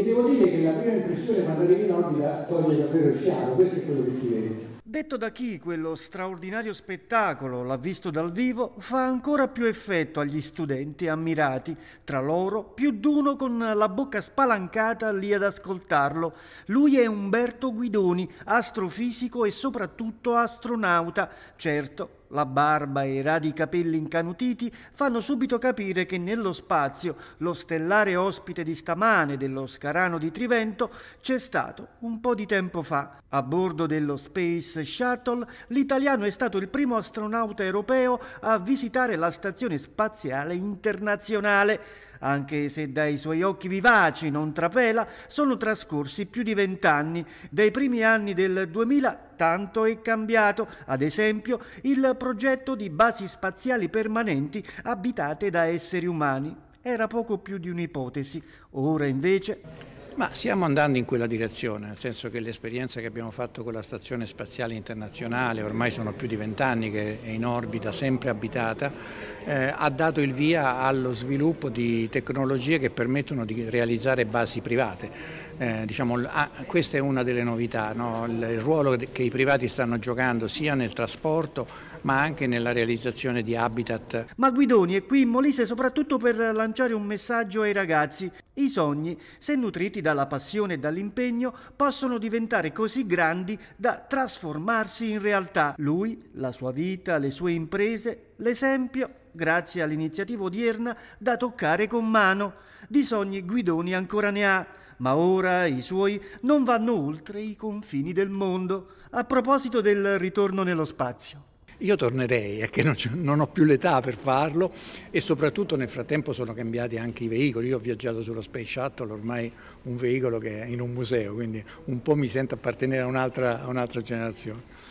e devo dire che la prima impressione quando arrivi in orbita toglie davvero il fiato, questo è quello che si vede. Detto da chi quello straordinario spettacolo l'ha visto dal vivo, fa ancora più effetto agli studenti ammirati. Tra loro, più d'uno con la bocca spalancata lì ad ascoltarlo. Lui è Umberto Guidoni, astrofisico e soprattutto astronauta. Certo, la barba e i radi capelli incanutiti fanno subito capire che nello spazio, lo stellare ospite di stamane dello Scarano di Trivento, c'è stato un po' di tempo fa. A bordo dello Space Shuttle, l'italiano è stato il primo astronauta europeo a visitare la stazione spaziale internazionale anche se dai suoi occhi vivaci non trapela, sono trascorsi più di vent'anni, dai primi anni del 2000 tanto è cambiato, ad esempio il progetto di basi spaziali permanenti abitate da esseri umani. Era poco più di un'ipotesi, ora invece... Ma stiamo andando in quella direzione, nel senso che l'esperienza che abbiamo fatto con la Stazione Spaziale Internazionale, ormai sono più di vent'anni che è in orbita, sempre abitata, eh, ha dato il via allo sviluppo di tecnologie che permettono di realizzare basi private. Eh, diciamo, ah, questa è una delle novità, no? il ruolo che i privati stanno giocando sia nel trasporto ma anche nella realizzazione di habitat. Ma Guidoni è qui in Molise soprattutto per lanciare un messaggio ai ragazzi. I sogni, se nutriti dalla passione e dall'impegno, possono diventare così grandi da trasformarsi in realtà. Lui, la sua vita, le sue imprese, l'esempio grazie all'iniziativa odierna, da toccare con mano. Di sogni Guidoni ancora ne ha ma ora i suoi non vanno oltre i confini del mondo. A proposito del ritorno nello spazio. Io tornerei, è che non, ho più l'età per farlo e soprattutto nel frattempo sono cambiati anche i veicoli. Io ho viaggiato sullo Space Shuttle, ormai un veicolo che è in un museo, quindi un po' mi sento appartenere a un'altra, a un'altra generazione.